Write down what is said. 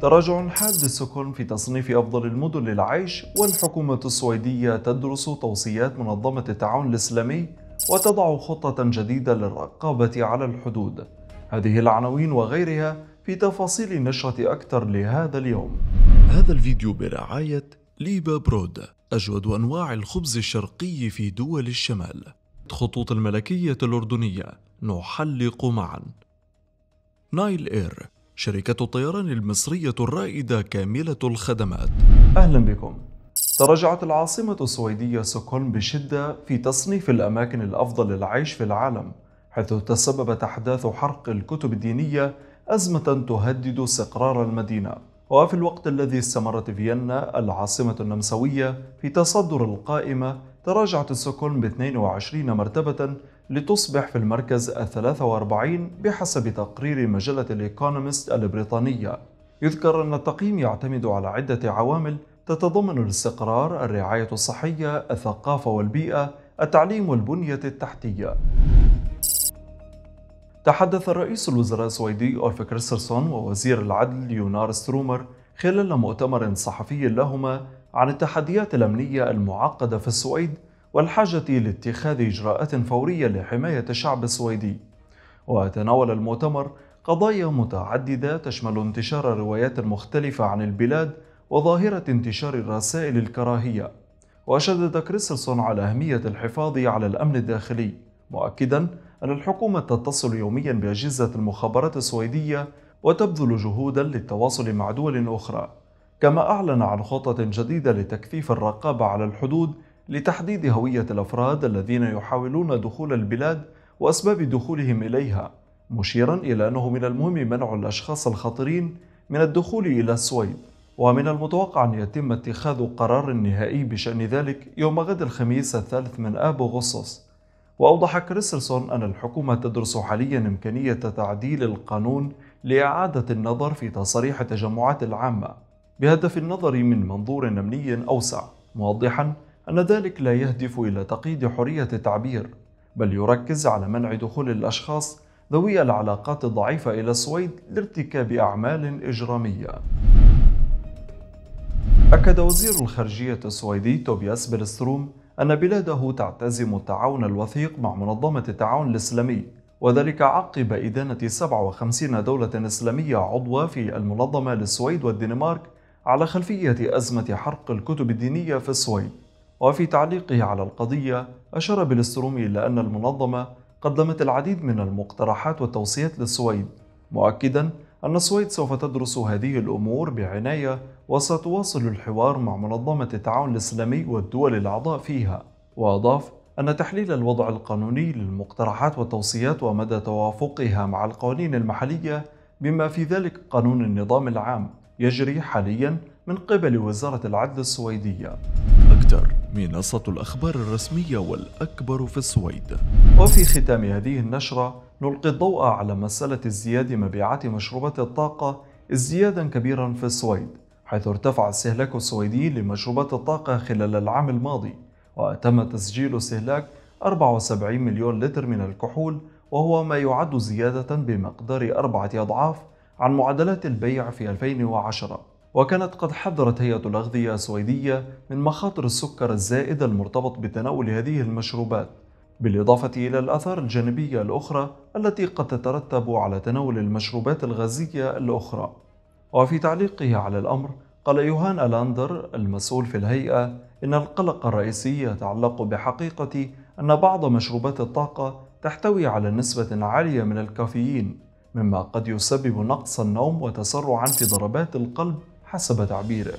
تراجع حاد السكن في تصنيف أفضل المدن للعيش والحكومة السويدية تدرس توصيات منظمة التعاون الإسلامي وتضع خطة جديدة للرقابة على الحدود هذه العناوين وغيرها في تفاصيل نشرة أكثر لهذا اليوم هذا الفيديو برعاية ليبا برود أجود أنواع الخبز الشرقي في دول الشمال خطوط الملكية الأردنية نحلق معا نايل إير شركة الطيران المصرية الرائدة كاملة الخدمات أهلا بكم تراجعت العاصمة السويدية ستوكهولم بشدة في تصنيف الأماكن الأفضل للعيش في العالم حيث تسببت أحداث حرق الكتب الدينية أزمة تهدد استقرار المدينة وفي الوقت الذي استمرت فيينا العاصمة النمساوية في تصدر القائمة تراجعت ستوكهولم ب 22 مرتبة لتصبح في المركز الثلاثة واربعين بحسب تقرير مجلة الإيكونومست البريطانية يذكر أن التقييم يعتمد على عدة عوامل تتضمن الاستقرار، الرعاية الصحية، الثقافة والبيئة، التعليم والبنية التحتية. تحدث الرئيس الوزراء السويدي أولف كريسترسون ووزير العدل يونار سترومر خلال مؤتمر صحفي لهما عن التحديات الأمنية المعقدة في السويد والحاجة لاتخاذ إجراءات فورية لحماية الشعب السويدي وتناول المؤتمر قضايا متعددة تشمل انتشار روايات مختلفة عن البلاد وظاهرة انتشار الرسائل الكراهية وشدد كريستلسون على أهمية الحفاظ على الأمن الداخلي مؤكدا أن الحكومة تتصل يوميا بأجهزة المخابرات السويدية وتبذل جهودا للتواصل مع دول أخرى كما أعلن عن خطة جديدة لتكثيف الرقابة على الحدود لتحديد هوية الأفراد الذين يحاولون دخول البلاد وأسباب دخولهم إليها مشيرا إلى أنه من المهم منع الأشخاص الخطرين من الدخول إلى السويد ومن المتوقع أن يتم اتخاذ قرار نهائي بشأن ذلك يوم غد الخميس الثالث من آب أغسطس وأوضح كريستلسون أن الحكومة تدرس حاليا إمكانية تعديل القانون لإعادة النظر في تصاريح التجمعات العامة بهدف النظر من منظور أمني أوسع موضحا أن ذلك لا يهدف إلى تقييد حرية التعبير بل يركز على منع دخول الأشخاص ذوي العلاقات الضعيفة إلى السويد لارتكاب أعمال إجرامية أكد وزير الخارجية السويدي توبياس بيلستروم أن بلاده تعتزم التعاون الوثيق مع منظمة التعاون الإسلامي وذلك عقب إدانة 57 دولة إسلامية عضوة في المنظمة للسويد والدنمارك على خلفية أزمة حرق الكتب الدينية في السويد وفي تعليقه على القضية أشار بالسترومي إلى أن المنظمة قدمت العديد من المقترحات والتوصيات للسويد مؤكدا أن السويد سوف تدرس هذه الأمور بعناية وستواصل الحوار مع منظمة التعاون الإسلامي والدول الأعضاء فيها وأضاف أن تحليل الوضع القانوني للمقترحات والتوصيات ومدى توافقها مع القوانين المحلية بما في ذلك قانون النظام العام يجري حاليا من قبل وزارة العدل السويدية. أكثر منصة الأخبار الرسمية والأكبر في السويد وفي ختام هذه النشرة نلقي الضوء على مسألة ازدياد مبيعات مشروبات الطاقة ازديادا كبيرا في السويد حيث ارتفع استهلاك السويديين لمشروبات الطاقة خلال العام الماضي وتم تسجيل استهلاك 74 مليون لتر من الكحول وهو ما يعد زيادة بمقدار أربعة أضعاف عن معدلات البيع في 2010 وكانت قد حذرت هيئة الأغذية السويدية من مخاطر السكر الزائد المرتبط بتناول هذه المشروبات بالإضافة إلى الآثار الجانبية الأخرى التي قد تترتب على تناول المشروبات الغازية الأخرى وفي تعليقه على الأمر قال يوهان ألاندر المسؤول في الهيئة إن القلق الرئيسي يتعلق بحقيقة أن بعض مشروبات الطاقة تحتوي على نسبة عالية من الكافيين مما قد يسبب نقص النوم وتسرعا في ضربات القلب حسب تعبيره